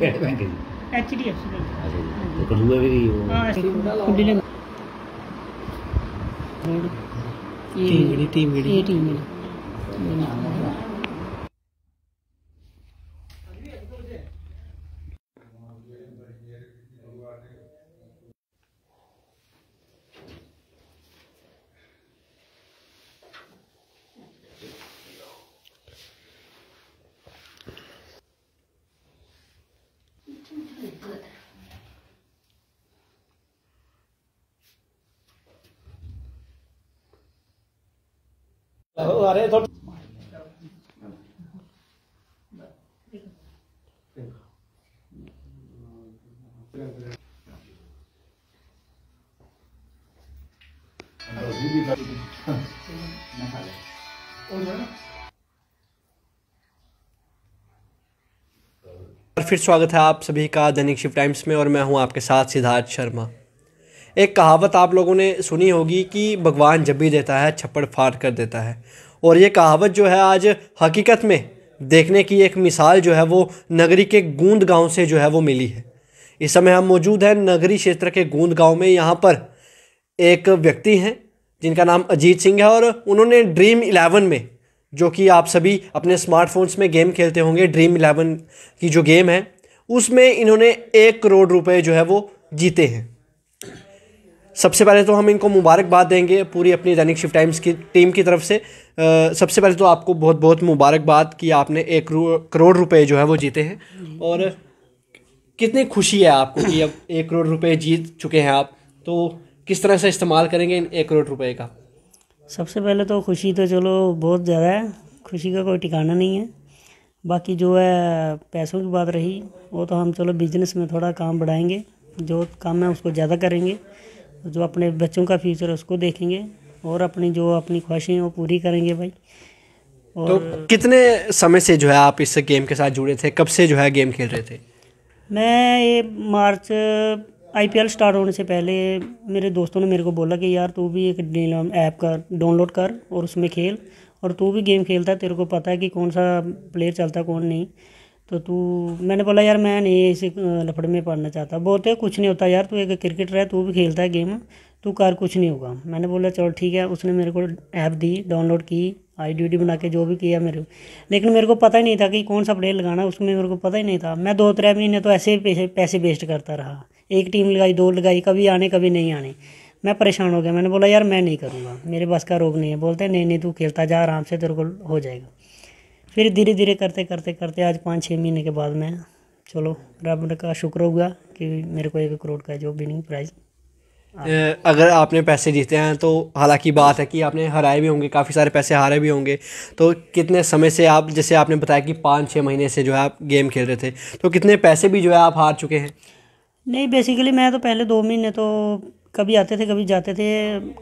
bank है H D F C bank तो हुआ भी वो रोड ये टीम गड़ी टीम गड़ी ये टीम गड़ी अरे तो फिर स्वागत है आप सभी का दैनिक शिव टाइम्स में और मैं हूं आपके साथ सिद्धार्थ शर्मा एक कहावत आप लोगों ने सुनी होगी कि भगवान जब भी देता है छप्पड़ फाड़ कर देता है और ये कहावत जो है आज हकीकत में देखने की एक मिसाल जो है वो नगरी के गूंद गांव से जो है वो मिली है इस समय हम मौजूद हैं नगरी क्षेत्र के गूंद गांव में यहाँ पर एक व्यक्ति हैं जिनका नाम अजीत सिंह है और उन्होंने ड्रीम इलेवन में जो कि आप सभी अपने स्मार्टफोन्स में गेम खेलते होंगे ड्रीम इलेवन की जो गेम है उसमें इन्होंने एक करोड़ रुपए जो है वो जीते हैं सबसे पहले तो हम इनको मुबारकबाद देंगे पूरी अपनी दैनिक शिफ्ट टाइम्स की टीम की तरफ से सबसे पहले तो आपको बहुत बहुत मुबारकबाद कि आपने एक करोड़ रुपए जो है वो जीते हैं और कितनी खुशी है आपको कि अब एक करोड़ रुपए जीत चुके हैं आप तो किस तरह से इस्तेमाल करेंगे इन एक करोड़ रुपए का सबसे पहले तो खुशी तो चलो बहुत ज़्यादा है खुशी का कोई ठिकाना नहीं है बाकी जो है पैसों की बात रही वो तो हम चलो बिजनेस में थोड़ा काम बढ़ाएंगे जो काम है उसको ज़्यादा करेंगे जो अपने बच्चों का फ्यूचर उसको देखेंगे और अपनी जो अपनी ख्वाहिशें हैं वो पूरी करेंगे भाई तो और तो कितने समय से जो है आप इस गेम के साथ जुड़े थे कब से जो है गेम खेल रहे थे मैं ये मार्च आईपीएल स्टार्ट होने से पहले मेरे दोस्तों ने मेरे को बोला कि यार तू भी एक ऐप कर डाउनलोड कर और उसमें खेल और तू भी गेम खेलता है तेरे को पता है कि कौन सा प्लेयर चलता कौन नहीं तो तू मैंने बोला यार मैं नहीं इसी लफड़े में पढ़ना चाहता बोलते कुछ नहीं होता यार तू एक क्रिकेटर है तू भी खेलता है गेम तू कर कुछ नहीं होगा मैंने बोला चलो ठीक है उसने मेरे को ऐप दी डाउनलोड की आई डी बना के जो भी किया मेरे को लेकिन मेरे को पता ही नहीं था कि कौन सा प्लेयर लगाना उसमें मेरे को पता ही नहीं था मैं दो त्रै महीने तो ऐसे ही पैसे पैसे वेस्ट करता रहा एक टीम लगाई दो लगाई कभी आने कभी नहीं आने मैं परेशान हो गया मैंने बोला यार मैं नहीं करूँगा मेरे बस का रोग नहीं है बोलते नहीं नहीं तू खेलता जा आराम से तेरे को हो जाएगा फिर धीरे धीरे करते करते करते आज पाँच छः महीने के बाद मैं चलो रब का शुक्र होगा कि मेरे को एक करोड़ का जो विनिंग प्राइज़ अगर आपने पैसे जीते हैं तो हालांकि बात है कि आपने हराए भी होंगे काफ़ी सारे पैसे हारे भी होंगे तो कितने समय से आप जैसे आपने बताया कि पाँच छः महीने से जो है आप गेम खेल रहे थे तो कितने पैसे भी जो है आप हार चुके हैं नहीं बेसिकली मैं तो पहले दो महीने तो कभी आते थे कभी जाते थे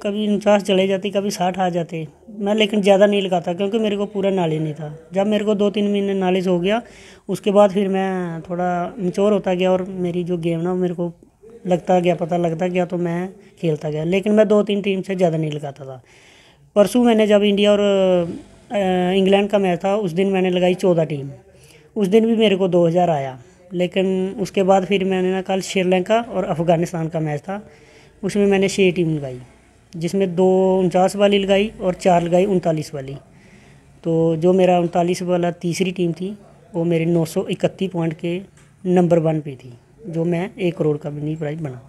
कभी उनचास चले जाते कभी साठ आ जाते मैं लेकिन ज़्यादा नहीं लगाता क्योंकि मेरे को पूरा नॉलेज नहीं था जब मेरे को दो तीन महीने नॉलेज हो गया उसके बाद फिर मैं थोड़ा मचोर होता गया और मेरी जो गेम ना मेरे को लगता गया पता लगता गया तो मैं खेलता गया लेकिन मैं दो तीन टीम से ज़्यादा नहीं लगाता था परसों मैंने जब इंडिया और इंग्लैंड का मैच था उस दिन मैंने लगाई चौदह टीम उस दिन भी मेरे को दो हज़ार आया लेकिन उसके बाद फिर मैंने ना कल श्रीलंका और अफ़गानिस्तान का मैच था उसमें मैंने छः टीम लगाई जिसमें दो उनचास वाली लगाई और चार लगाई उनतालीस वाली तो जो मेरा उनतालीस वाला तीसरी टीम थी वो मेरे नौ पॉइंट के नंबर वन पे थी जो मैं एक करोड़ का भी नहीं प्राइज बना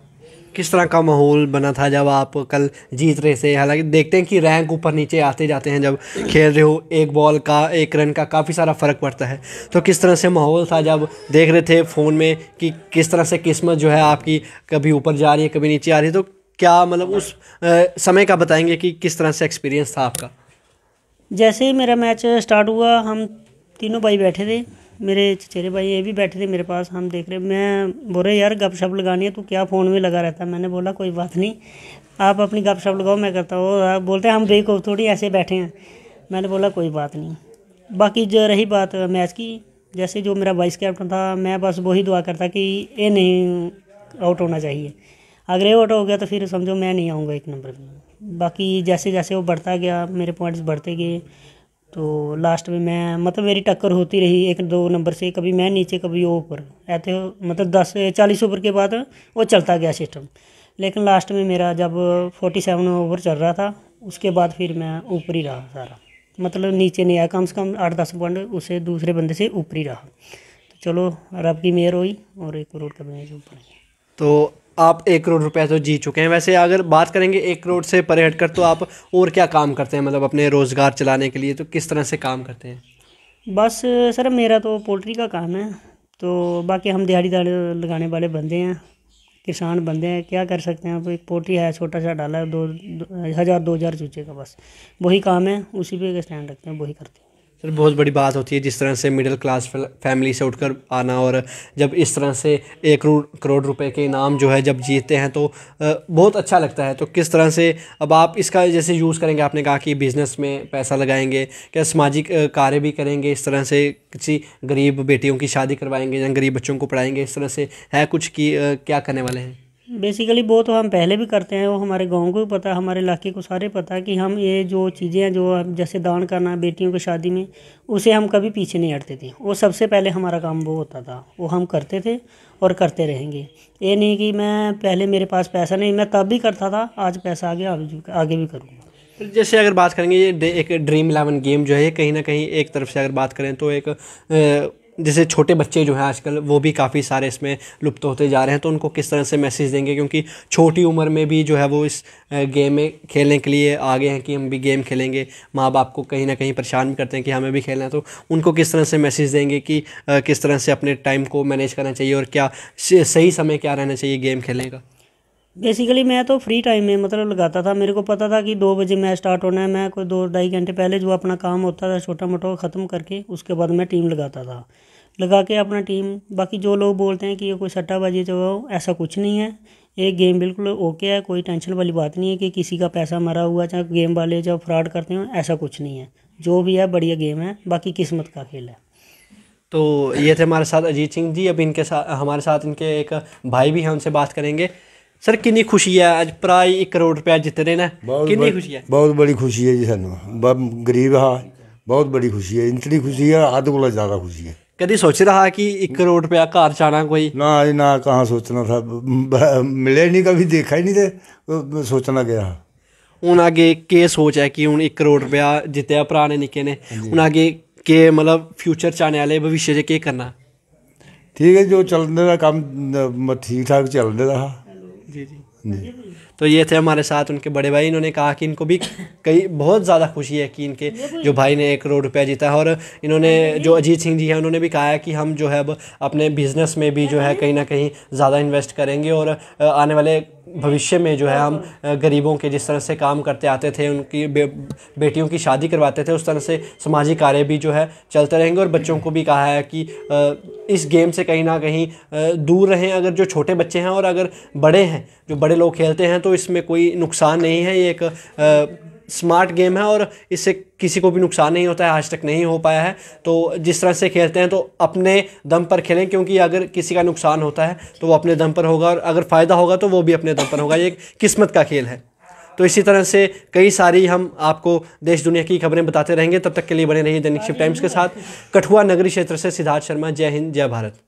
किस तरह का माहौल बना था जब आप कल जीत रहे थे हालांकि देखते हैं कि रैंक ऊपर नीचे आते जाते हैं जब खेल रहे हो एक बॉल का एक रन का काफ़ी सारा फ़र्क पड़ता है तो किस तरह से माहौल था जब देख रहे थे फ़ोन में कि किस तरह से किस्मत जो है आपकी कभी ऊपर जा रही है कभी नीचे आ रही है तो क्या मतलब उस समय का बताएंगे कि किस तरह से एक्सपीरियंस था आपका जैसे ही मेरा मैच स्टार्ट हुआ हम तीनों भाई बैठे थे मेरे चचेरे भाई ये भी बैठे थे मेरे पास हम देख रहे मैं बोल रहे यार गप शप लगानी है तू क्या फ़ोन में लगा रहता मैंने बोला कोई बात नहीं आप अपनी गप शप लगाओ मैं करता हूँ बोलते हैं हम बेवकूफ़ थोड़ी ऐसे बैठे हैं मैंने बोला कोई बात नहीं बाकी जो रही बात मैच की जैसे जो मेरा वाइस कैप्टन था मैं बस वही दुआ करता कि ये नहीं आउट होना चाहिए अगर ये आउट हो गया तो फिर समझो मैं नहीं आऊँगा एक नंबर पर बाकी जैसे जैसे वो बढ़ता गया मेरे पॉइंट्स बढ़ते गए तो लास्ट में मैं मतलब मेरी टक्कर होती रही एक दो नंबर से कभी मैं नीचे कभी वो ऊपर ऐसे मतलब दस चालीस ओवर के बाद वो चलता गया सिस्टम लेकिन लास्ट में मेरा जब फोर्टी सेवन ओवर चल रहा था उसके बाद फिर मैं ऊपर ही रहा सारा मतलब नीचे नहीं आया कम से कम आठ दस पॉइंट उससे दूसरे बंदे से ऊपर ही रहा तो चलो रब की मेयर हुई और एक करोड़ का मैच ऊपर तो आप एक करोड़ रुपए तो जी चुके हैं वैसे अगर बात करेंगे एक करोड़ से परे हटकर तो आप और क्या काम करते हैं मतलब अपने रोज़गार चलाने के लिए तो किस तरह से काम करते हैं बस सर मेरा तो पोल्ट्री का काम है तो बाकी हम दिहाड़ी दाड़ी लगाने वाले बंदे हैं किसान बंदे हैं क्या कर सकते हैं अब एक पोल्ट्री है छोटा सा डाला है दो, दो हज़ार दो हज़ार चूचे का बस वही काम है उसी पे स्टैंड रखते हैं वही करते हैं सर बहुत बड़ी बात होती है जिस तरह से मिडिल क्लास फैमिली से उठकर आना और जब इस तरह से एक करोड़ रुपए के इनाम जो है जब जीतते हैं तो बहुत अच्छा लगता है तो किस तरह से अब आप इसका जैसे यूज़ करेंगे आपने कहा कि बिज़नेस में पैसा लगाएंगे क्या सामाजिक कार्य भी करेंगे इस तरह से किसी गरीब बेटियों की शादी करवाएंगे या गरीब बच्चों को पढ़ाएंगे इस तरह से है कुछ कि क्या करने वाले हैं बेसिकली वो तो हम पहले भी करते हैं वो हमारे गांव को भी पता है हमारे इलाके को सारे पता है कि हम ये जो चीज़ें हैं जो जैसे दान करना बेटियों की शादी में उसे हम कभी पीछे नहीं हटते थे वो सबसे पहले हमारा काम वो होता था वो हम करते थे और करते रहेंगे ये नहीं कि मैं पहले मेरे पास पैसा नहीं मैं तब भी करता था आज पैसा आ गया आगे भी करूँगा जैसे अगर बात करेंगे ये एक ड्रीम इलेवन गेम जो है कहीं ना कहीं एक तरफ से अगर बात करें तो एक जैसे छोटे बच्चे जो हैं आजकल वो भी काफ़ी सारे इसमें लुप्त होते जा रहे हैं तो उनको किस तरह से मैसेज देंगे क्योंकि छोटी उम्र में भी जो है वो इस गेम में खेलने के लिए आगे हैं कि हम भी गेम खेलेंगे माँ बाप को कहीं ना कहीं परेशान भी करते हैं कि हमें भी खेलना है तो उनको किस तरह से मैसेज देंगे कि किस तरह से अपने टाइम को मैनेज करना चाहिए और क्या सही समय क्या रहना चाहिए गेम खेलने का बेसिकली मैं तो फ्री टाइम में मतलब लगाता था मेरे को पता था कि दो बजे मैच स्टार्ट होना है मैं कोई दो ढाई घंटे पहले जो अपना काम होता था छोटा मोटा ख़त्म करके उसके बाद मैं टीम लगाता था लगा के अपना टीम बाकी जो लोग बोलते हैं कि ये कोई सट्टाबाजी जो ऐसा कुछ नहीं है ये गेम बिल्कुल ओके है कोई टेंशन वाली बात नहीं है कि किसी का पैसा मरा हुआ चाहे गेम वाले जो फ्रॉड करते हैं ऐसा कुछ नहीं है जो भी है बढ़िया गेम है बाकी किस्मत का खेल है तो ये थे हमारे साथ अजीत सिंह जी अब इनके साथ हमारे साथ इनके एक भाई भी हैं उनसे बात करेंगे ਸਰ ਕਿੰਨੀ ਖੁਸ਼ੀ ਹੈ ਅੱਜ ਪ੍ਰਾਈ 1 ਕਰੋੜ ਰੁਪਏ ਜਿੱਤ ਰਹੇ ਨੇ ਕਿੰਨੀ ਖੁਸ਼ੀ ਹੈ ਬਹੁਤ ਬੜੀ ਖੁਸ਼ੀ ਹੈ ਜੀ ਸਾਨੂੰ ਬ- ਗਰੀਬ ਹਾਂ ਬਹੁਤ ਬੜੀ ਖੁਸ਼ੀ ਹੈ ਇੰਤਰੀ ਖੁਸ਼ੀ ਹੈ ਹੱਦ ਕੋਲ ਜ਼ਿਆਦਾ ਖੁਸ਼ੀ ਹੈ ਕਦੀ ਸੋਚ ਰਹਾ ਕਿ 1 ਕਰੋੜ ਰੁਪਏ ਘਰ ਚਾਣਾ ਕੋਈ ਨਾ ਜੀ ਨਾ ਕਹਾਂ ਸੋਚਣਾ ਥਾ ਮਿਲੇ ਨਹੀਂ ਕभी ਦੇਖਿਆ ਹੀ ਨਹੀਂ ਤੇ ਸੋਚਣਾ ਗਿਆ ਹੁਣ ਅੱਗੇ ਕੀ ਸੋਚ ਹੈ ਕਿ ਹੁਣ 1 ਕਰੋੜ ਰੁਪਏ ਜਿੱਤਿਆ ਆ ਪ੍ਰਾਣੇ ਨਿੱਕੇ ਨੇ ਹੁਣ ਅੱਗੇ ਕੀ ਮਤਲਬ ਫਿਊਚਰ ਚਾਣੇ ਵਾਲੇ ਭਵਿੱਖ ਜੇ ਕੀ ਕਰਨਾ ਠੀਕ ਹੈ ਜੋ ਚੱਲਦੇ ਦਾ ਕੰਮ ਠੀਕ ਠਾਕ ਚੱਲਦੇ ਦਾ जी जी जी तो ये थे हमारे साथ उनके बड़े भाई इन्होंने कहा कि इनको भी कई बहुत ज़्यादा खुशी है कि इनके जो भाई ने एक करोड़ रुपया जीता है और इन्होंने हाँ, जो अजीत सिंह जी हैं उन्होंने भी कहा है कि हम जो है अब अपने बिज़नेस में भी जो है कहीं ना कहीं ज़्यादा इन्वेस्ट करेंगे और आने वाले भविष्य में जो है हम गरीबों के जिस तरह से काम करते आते थे उनकी बे, बेटियों की शादी करवाते थे उस तरह से सामाजिक कार्य भी जो है चलते रहेंगे और बच्चों को भी कहा है कि इस गेम से कहीं ना कहीं दूर रहें अगर जो छोटे बच्चे हैं और अगर बड़े हैं जो बड़े लोग खेलते हैं तो इसमें कोई नुकसान नहीं है ये एक स्मार्ट गेम है और इससे किसी को भी नुकसान नहीं होता है आज तक नहीं हो पाया है तो जिस तरह से खेलते हैं तो अपने दम पर खेलें क्योंकि अगर किसी का नुकसान होता है तो वो अपने दम पर होगा और अगर फ़ायदा होगा तो वो भी अपने दम पर होगा ये किस्मत का खेल है तो इसी तरह से कई सारी हम आपको देश दुनिया की खबरें बताते रहेंगे तब तक के लिए बने रहिए दैनिक शिव टाइम्स के साथ कठुआ नगरी क्षेत्र से सिद्धार्थ शर्मा जय हिंद जय भारत